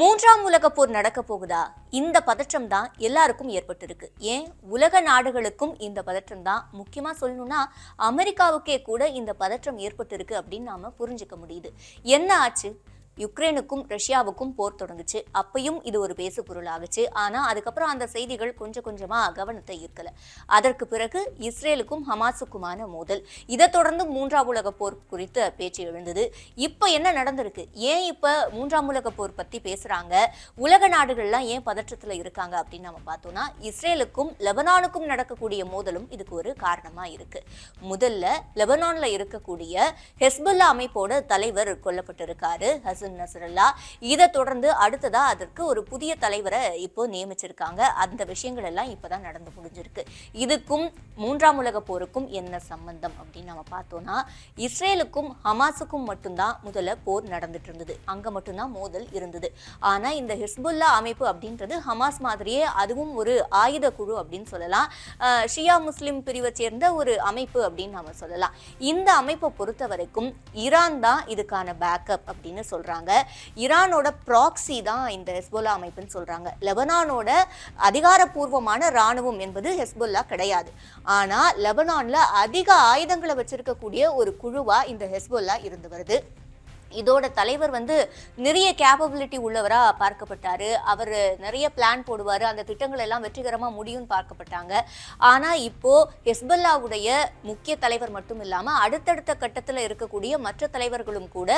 மூன்றாம் உலக போர் நடக்க போகுதா இந்த பதற்றம் தான் எல்லாருக்கும் ஏற்பட்டிருக்கு ஏன் உலக நாடுகளுக்கும் இந்த பதற்றம் தான் முக்கியமாக சொல்லணும்னா அமெரிக்காவுக்கே கூட இந்த பதற்றம் ஏற்பட்டிருக்கு அப்படின்னு நாம புரிஞ்சுக்க முடியுது என்ன ஆச்சு யுக்ரைனுக்கும் ரஷ்யாவுக்கும் போர் தொடங்குச்சு அப்பையும் இது ஒரு பேசு பொருளாகுச்சு ஆனால் அதுக்கப்புறம் அந்த செய்திகள் கொஞ்சம் கொஞ்சமாக கவனத்தை ஈர்க்கல அதற்கு பிறகு இஸ்ரேலுக்கும் ஹமாஸுக்குமான மோதல் இதை தொடர்ந்து மூன்றாம் உலக போர் குறித்த பேச்சு எழுந்தது இப்போ என்ன நடந்திருக்கு ஏன் இப்போ மூன்றாம் உலக போர் பற்றி பேசுகிறாங்க உலக நாடுகள்லாம் ஏன் பதற்றத்தில் இருக்காங்க அப்படின்னு நம்ம பார்த்தோம்னா இஸ்ரேலுக்கும் லெபனானுக்கும் நடக்கக்கூடிய மோதலும் இதுக்கு ஒரு காரணமாக இருக்கு முதல்ல லெபனானில் இருக்கக்கூடிய ஹெஸ்புல்லா அமைப்போட தலைவர் கொல்லப்பட்டிருக்காரு ஹஸ் ஹசன் நசரல்லா இதை தொடர்ந்து அடுத்ததா அதற்கு ஒரு புதிய தலைவரை இப்போ நியமிச்சிருக்காங்க அந்த விஷயங்கள் எல்லாம் இப்போதான் நடந்து முடிஞ்சிருக்கு இதுக்கும் மூன்றாம் உலக போருக்கும் என்ன சம்பந்தம் அப்படின்னு நம்ம பார்த்தோம்னா இஸ்ரேலுக்கும் ஹமாஸுக்கும் மட்டும்தான் முதல்ல போர் நடந்துட்டு இருந்தது அங்க மட்டும்தான் மோதல் இருந்தது ஆனா இந்த ஹிஸ்புல்லா அமைப்பு அப்படின்றது ஹமாஸ் மாதிரியே அதுவும் ஒரு ஆயுத குழு அப்படின்னு சொல்லலாம் ஷியா முஸ்லிம் பிரிவை சேர்ந்த ஒரு அமைப்பு அப்படின்னு நம்ம சொல்லலாம் இந்த அமைப்பை பொறுத்த வரைக்கும் ஈரான் தான் இதுக்கான பேக்கப் அப்படின்னு சொல்றாங்க சொல்கிறாங்க ஈரானோட ப்ராக்சி தான் இந்த ஹெஸ்போல்லா அமைப்புன்னு சொல்கிறாங்க லெபனானோட அதிகாரப்பூர்வமான இராணுவம் என்பது ஹெஸ்போல்லா கிடையாது ஆனால் லெபனானில் அதிக ஆயுதங்களை வச்சிருக்கக்கூடிய ஒரு குழுவாக இந்த ஹெஸ்போல்லா இருந்து வருது இதோட தலைவர் வந்து நிறைய கேப்பபிலிட்டி உள்ளவராக பார்க்கப்பட்டாரு அவர் நிறைய பிளான் போடுவார் அந்த திட்டங்கள் எல்லாம் வெற்றிகரமாக முடியும்னு பார்க்கப்பட்டாங்க ஆனால் இப்போ ஹெஸ்பல்லாவுடைய முக்கிய தலைவர் மட்டும் இல்லாமல் அடுத்தடுத்த கட்டத்தில் இருக்கக்கூடிய மற்ற தலைவர்களும் கூட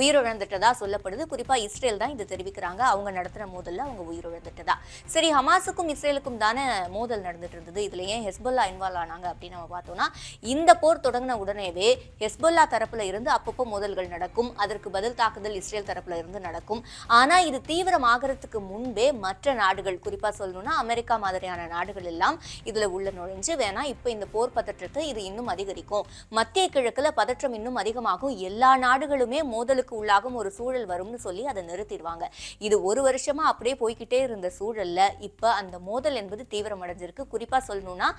உயிரிழந்துட்டதா சொல்லப்படுது குறிப்பாக இஸ்ரேல் தான் இது தெரிவிக்கிறாங்க அவங்க நடத்துகிற மோதலில் அவங்க உயிரிழந்துட்டதா சரி ஹமாஸுக்கும் இஸ்ரேலுக்கும் தானே மோதல் நடந்துட்டு இருந்தது இதுல ஏன் ஹெஸ்பல்லா இன்வால்வ் ஆனாங்க அப்படின்னு நம்ம பார்த்தோம்னா இந்த போர் தொடங்கின உடனேவே ஹெஸ்பல்லா தரப்புல இருந்து அப்பப்போ மோதல்கள் நடக்கும் அதற்கு அதற்கு பதில் தாக்குதல் இஸ்ரேல் தரப்புல இருந்து நடக்கும் ஆனா இது தீவிரமாகறதுக்கு முன்பே மற்ற நாடுகள் குறிப்பா சொல்லணும்னா அமெரிக்கா மாதிரியான நாடுகள் எல்லாம் இதுல உள்ள நுழைஞ்சு வேணா இப்ப இந்த போர் பதற்றத்தை இது இன்னும் அதிகரிக்கும் மத்திய கிழக்குல பதற்றம் இன்னும் அதிகமாகும் எல்லா நாடுகளுமே மோதலுக்கு உள்ளாகும் ஒரு சூழல் வரும்னு சொல்லி அதை நிறுத்திடுவாங்க இது ஒரு வருஷமா அப்படியே போய்கிட்டே இருந்த சூழல்ல இப்ப அந்த மோதல் என்பது தீவிரமடைஞ்சிருக்கு குறிப்பா சொல்லணும்னா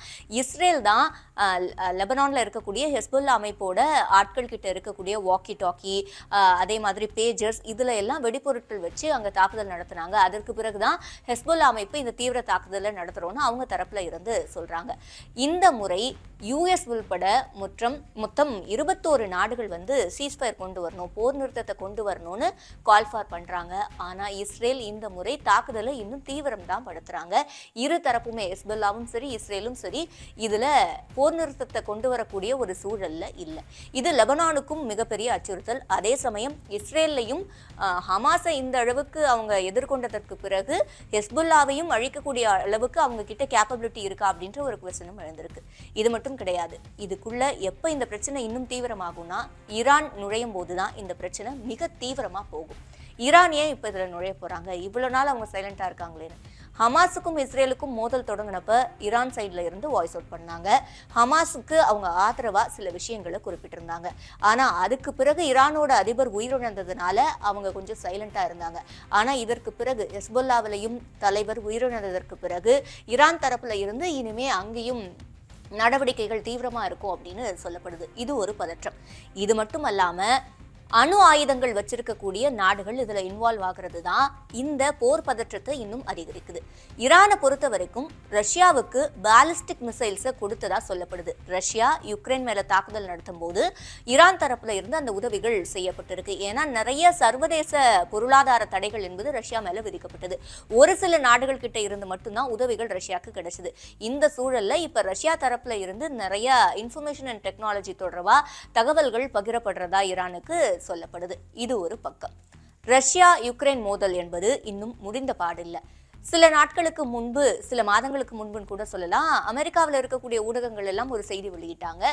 இஸ்ரேல் தான் லெபனான்ல இருக்கக்கூடிய ஹெஸ்புல்லா அமைப்போட ஆட்கள் கிட்ட இருக்கக்கூடிய வாக்கி டாக்கி அதே மாதிரி பேஜர்ஸ் இதில் எல்லாம் வெடிபொருட்கள் வச்சு அங்கே தாக்குதல் நடத்தினாங்க அதற்கு பிறகுதான் ஹெஸ்போல் அமைப்பு இந்த தீவிர தாக்குதலை நடத்துகிறோன்னு அவங்க தரப்பில் இருந்து சொல்கிறாங்க இந்த முறை யூஎஸ் உள்பட முற்றம் மொத்தம் இருபத்தோரு நாடுகள் வந்து சீஸ்ஃபயர் கொண்டு வரணும் போர் நிறுத்தத்தை கொண்டு வரணும்னு ஃபார் பண்ணுறாங்க ஆனால் இஸ்ரேல் இந்த முறை தாக்குதலை இன்னும் தீவிரம் தான் படுத்துகிறாங்க இரு தரப்புமே ஹெஸ்பல்லாவும் சரி இஸ்ரேலும் சரி இதில் போர் நிறுத்தத்தை கொண்டு வரக்கூடிய ஒரு சூழலில் இல்லை இது லெபனானுக்கும் மிகப்பெரிய அச்சுறுத்தல் அதே சமயம் சமயம் இஸ்ரேல்லையும் ஹமாஸை இந்த அளவுக்கு அவங்க எதிர்கொண்டதற்கு பிறகு ஹெஸ்புல்லாவையும் அழிக்கக்கூடிய அளவுக்கு அவங்க கிட்ட கேப்பபிலிட்டி இருக்கா அப்படின்ற ஒரு கொஸ்டனும் எழுந்திருக்கு இது மட்டும் கிடையாது இதுக்குள்ள எப்போ இந்த பிரச்சனை இன்னும் தீவிரமாகும்னா ஈரான் நுழையும் போது தான் இந்த பிரச்சனை மிக தீவிரமாக போகும் ஈரான் ஏன் இப்போ இதில் நுழைய போகிறாங்க இவ்வளோ நாள் அவங்க சைலண்ட்டாக இருக்காங்களேன்னு ஹமாஸுக்கும் இஸ்ரேலுக்கும் மோதல் தொடங்கினப்ப ஈரான் சைடில் இருந்து வாய்ஸ் அவுட் பண்ணாங்க ஹமாஸுக்கு அவங்க ஆதரவாக சில விஷயங்களை குறிப்பிட்டிருந்தாங்க ஆனால் அதுக்கு பிறகு ஈரானோட அதிபர் உயிரிழந்ததுனால அவங்க கொஞ்சம் சைலண்டா இருந்தாங்க ஆனால் இதற்கு பிறகு ஹெஸ்புல்லாவிலையும் தலைவர் உயிரிழந்ததற்கு பிறகு ஈரான் தரப்பில் இருந்து இனிமே அங்கேயும் நடவடிக்கைகள் தீவிரமாக இருக்கும் அப்படின்னு சொல்லப்படுது இது ஒரு பதற்றம் இது மட்டும் அல்லாமல் அணு ஆயுதங்கள் வச்சிருக்கக்கூடிய நாடுகள் இதில் இன்வால்வ் ஆகிறது தான் இந்த போர் பதற்றத்தை இன்னும் அதிகரிக்குது ஈரானை பொறுத்த வரைக்கும் ரஷ்யாவுக்கு பேலிஸ்டிக் மிசைல்ஸை கொடுத்ததா சொல்லப்படுது ரஷ்யா யுக்ரைன் மேல தாக்குதல் நடத்தும் போது ஈரான் தரப்புல இருந்து அந்த உதவிகள் செய்யப்பட்டிருக்கு ஏன்னா நிறைய சர்வதேச பொருளாதார தடைகள் என்பது ரஷ்யா மேல விதிக்கப்பட்டது ஒரு சில நாடுகள் கிட்ட இருந்து மட்டும்தான் உதவிகள் ரஷ்யாவுக்கு கிடைச்சது இந்த சூழல்ல இப்ப ரஷ்யா தரப்புல இருந்து நிறைய இன்ஃபர்மேஷன் அண்ட் டெக்னாலஜி தொடர்பா தகவல்கள் பகிரப்படுறதா ஈரானுக்கு சொல்லப்படுது இது ஒரு பக்கம் ரஷ்யா யுக்ரைன் மோதல் என்பது இன்னும் முடிந்த பாடில்லை சில நாட்களுக்கு முன்பு சில மாதங்களுக்கு முன்புன்னு கூட சொல்லலாம் அமெரிக்காவில் இருக்கக்கூடிய ஊடகங்கள் எல்லாம் ஒரு செய்தி வெளியிட்டாங்க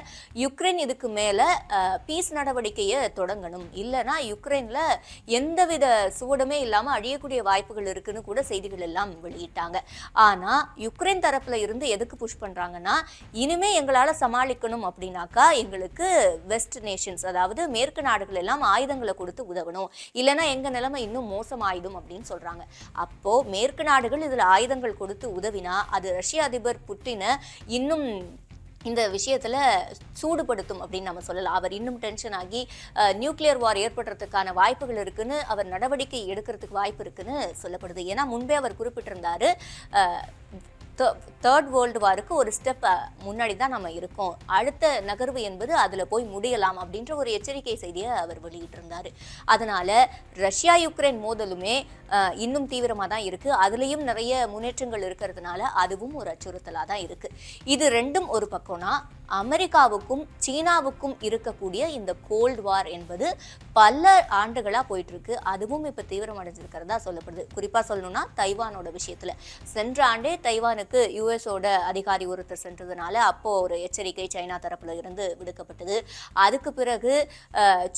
யுக்ரைன் இதுக்கு மேலே பீஸ் நடவடிக்கையை தொடங்கணும் இல்லைனா யுக்ரைனில் எந்தவித சுவடுமே இல்லாமல் அழியக்கூடிய வாய்ப்புகள் இருக்குன்னு கூட செய்திகள் எல்லாம் வெளியிட்டாங்க ஆனால் யுக்ரைன் தரப்பில் இருந்து எதுக்கு புஷ் பண்ணுறாங்கன்னா இனிமே எங்களால் சமாளிக்கணும் அப்படின்னாக்கா எங்களுக்கு வெஸ்ட் நேஷன்ஸ் அதாவது மேற்கு நாடுகள் எல்லாம் ஆயுதங்களை கொடுத்து உதவணும் இல்லைனா எங்கள் நிலைமை இன்னும் மோசமாயிடும் அப்படின்னு சொல்கிறாங்க அப்போது மேற்கு நாடு நாடுகள் இதில் ஆயுதங்கள் கொடுத்து உதவினா அது ரஷ்ய அதிபர் புட்டினை இன்னும் இந்த விஷயத்தில் சூடுபடுத்தும் அப்படின்னு நம்ம சொல்லலாம் அவர் இன்னும் டென்ஷன் ஆகி நியூக்ளியர் வார் ஏற்படுறதுக்கான வாய்ப்புகள் இருக்குன்னு அவர் நடவடிக்கை எடுக்கிறதுக்கு வாய்ப்பு இருக்குன்னு சொல்லப்படுது ஏன்னா முன்பே அவர் குறிப்பிட்டிருந்தாரு தேர்ட் வேர்ல்டு வாருக்கு ஒரு ஸ்டெப் முன்னாடி தான் நம்ம இருக்கோம் அடுத்த நகர்வு என்பது அதில் போய் முடியலாம் அப்படின்ற ஒரு எச்சரிக்கை செய்தியை அவர் வெளியிட்டிருந்தார் அதனால் ரஷ்யா யுக்ரைன் மோதலுமே இன்னும் தீவிரமாக தான் இருக்குது அதுலேயும் நிறைய முன்னேற்றங்கள் இருக்கிறதுனால அதுவும் ஒரு அச்சுறுத்தலாக தான் இருக்குது இது ரெண்டும் ஒரு பக்கம்னா அமெரிக்காவுக்கும் சீனாவுக்கும் இருக்கக்கூடிய இந்த கோல்டு வார் என்பது பல ஆண்டுகளாக போயிட்டுருக்கு அதுவும் இப்போ தீவிரமடைஞ்சிருக்கிறதா சொல்லப்படுது குறிப்பாக சொல்லணும்னா தைவானோட விஷயத்தில் சென்ற ஆண்டே தைவானுக்கு யூஎஸோட அதிகாரி ஒருத்தர் சென்றதுனால அப்போது ஒரு எச்சரிக்கை சைனா தரப்பில் இருந்து விடுக்கப்பட்டது அதுக்கு பிறகு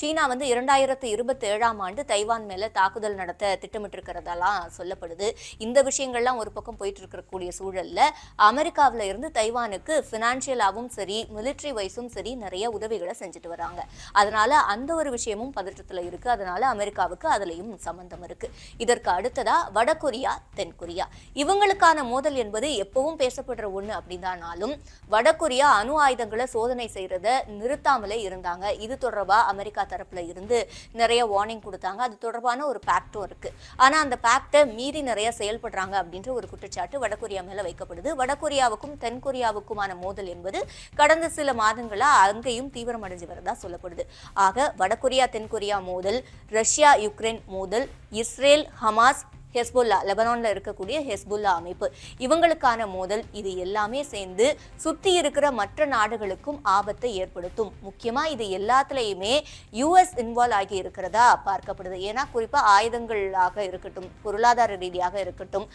சீனா வந்து இரண்டாயிரத்து இருபத்தி ஏழாம் ஆண்டு தைவான் மேலே தாக்குதல் நடத்த திட்டமிட்டிருக்கிறதெல்லாம் சொல்லப்படுது இந்த விஷயங்கள்லாம் ஒரு பக்கம் போயிட்டு இருக்கக்கூடிய சூழலில் அமெரிக்காவில் இருந்து தைவானுக்கு ஃபினான்ஷியலாகவும் சரி மிலிட்ரி வைஸும் சரி நிறைய உதவிகளை செஞ்சுட்டு வராங்க அதனால அந்த ஒரு விஷயமும் பதற்றத்தில் இருக்கு அதனால அமெரிக்காவுக்கு அதுலயும் சம்பந்தம் இருக்கு இதற்கு அடுத்ததா வடகொரியா தென்கொரியா இவங்களுக்கான மோதல் என்பது எப்பவும் பேசப்படுற ஒண்ணு அப்படின்னாலும் வடகொரியா அணு ஆயுதங்களை சோதனை செய்யறத நிறுத்தாமலே இருந்தாங்க இது தொடர்பா அமெரிக்கா தரப்புல இருந்து நிறைய வார்னிங் கொடுத்தாங்க அது தொடர்பான ஒரு பேக்டும் இருக்கு ஆனா அந்த பேக்டை மீறி நிறைய செயல்படுறாங்க அப்படின்ற ஒரு குற்றச்சாட்டு வடகொரியா மேல வைக்கப்படுது வடகொரியாவுக்கும் தென்கொரியாவுக்குமான மோதல் என்பது கடந்த கடந்த சில மாதங்களா அங்கேயும் தீவிரமடைஞ்சு வரதா சொல்லப்படுது ஆக வடகொரியா தென்கொரியா மோதல் ரஷ்யா யுக்ரைன் மோதல் இஸ்ரேல் ஹமாஸ் ஹெஸ்புல்லா லெபனானில் இருக்கக்கூடிய ஹெஸ்புல்லா அமைப்பு இவங்களுக்கான மோதல் இது எல்லாமே சேர்ந்து சுற்றி இருக்கிற மற்ற நாடுகளுக்கும் ஆபத்தை ஏற்படுத்தும் முக்கியமாக இது எல்லாத்துலேயுமே யூஎஸ் இன்வால்வ் ஆகி இருக்கிறதா பார்க்கப்படுது ஏன்னா குறிப்பாக ஆயுதங்களாக இருக்கட்டும் பொருளாதார ரீதியாக இருக்கட்டும்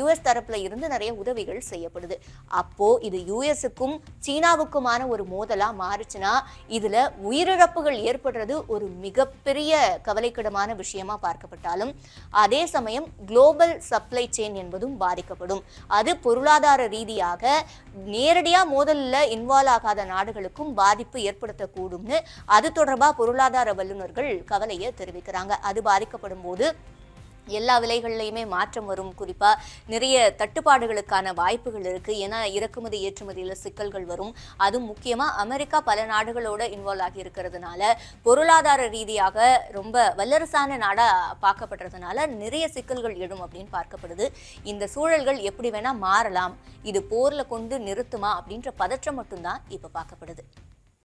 யூஎஸ் தரப்பில் இருந்து நிறைய உதவிகள் செய்யப்படுது அப்போது இது யூஎஸுக்கும் சீனாவுக்குமான ஒரு மோதலாக மாறுச்சுன்னா இதில் உயிரிழப்புகள் ஏற்படுறது ஒரு மிகப்பெரிய கவலைக்கிடமான விஷயமா பார்க்கப்பட்டாலும் அதே சமயம் குளோபல் சப்ளை செயின் என்பதும் பாதிக்கப்படும் அது பொருளாதார ரீதியாக நேரடியாக மோதலில் இன்வால்வ் ஆகாத நாடுகளுக்கும் பாதிப்பு ஏற்படுத்தக்கூடும்னு அது தொடர்பாக பொருளாதார வல்லுநர்கள் கவலையை தெரிவிக்கிறாங்க அது பாதிக்கப்படும் போது எல்லா விலைகள்லையுமே மாற்றம் வரும் குறிப்பாக நிறைய தட்டுப்பாடுகளுக்கான வாய்ப்புகள் இருக்குது ஏன்னா இறக்குமதி ஏற்றுமதியில் சிக்கல்கள் வரும் அதுவும் முக்கியமாக அமெரிக்கா பல நாடுகளோடு இன்வால்வ் ஆகி இருக்கிறதுனால பொருளாதார ரீதியாக ரொம்ப வல்லரசான நாடாக பார்க்கப்படுறதுனால நிறைய சிக்கல்கள் எழும் அப்படின்னு பார்க்கப்படுது இந்த சூழல்கள் எப்படி வேணால் மாறலாம் இது போரில் கொண்டு நிறுத்துமா அப்படின்ற பதற்றம் மட்டும்தான் இப்போ பார்க்கப்படுது